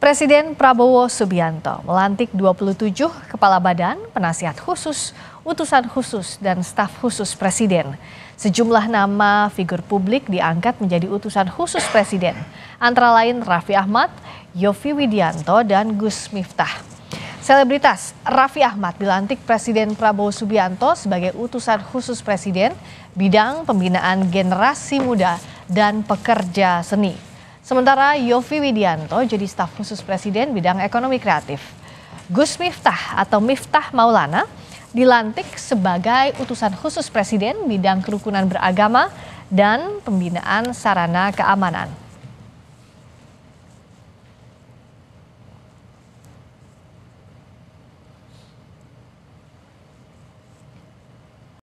Presiden Prabowo Subianto melantik 27 kepala badan, penasihat khusus, utusan khusus, dan staf khusus presiden. Sejumlah nama figur publik diangkat menjadi utusan khusus presiden, antara lain Raffi Ahmad, Yofi Widianto, dan Gus Miftah. Selebritas Raffi Ahmad dilantik Presiden Prabowo Subianto sebagai utusan khusus presiden bidang pembinaan generasi muda dan pekerja seni. Sementara Yofi Widianto jadi staf khusus presiden bidang ekonomi kreatif. Gus Miftah atau Miftah Maulana dilantik sebagai utusan khusus presiden bidang kerukunan beragama dan pembinaan sarana keamanan.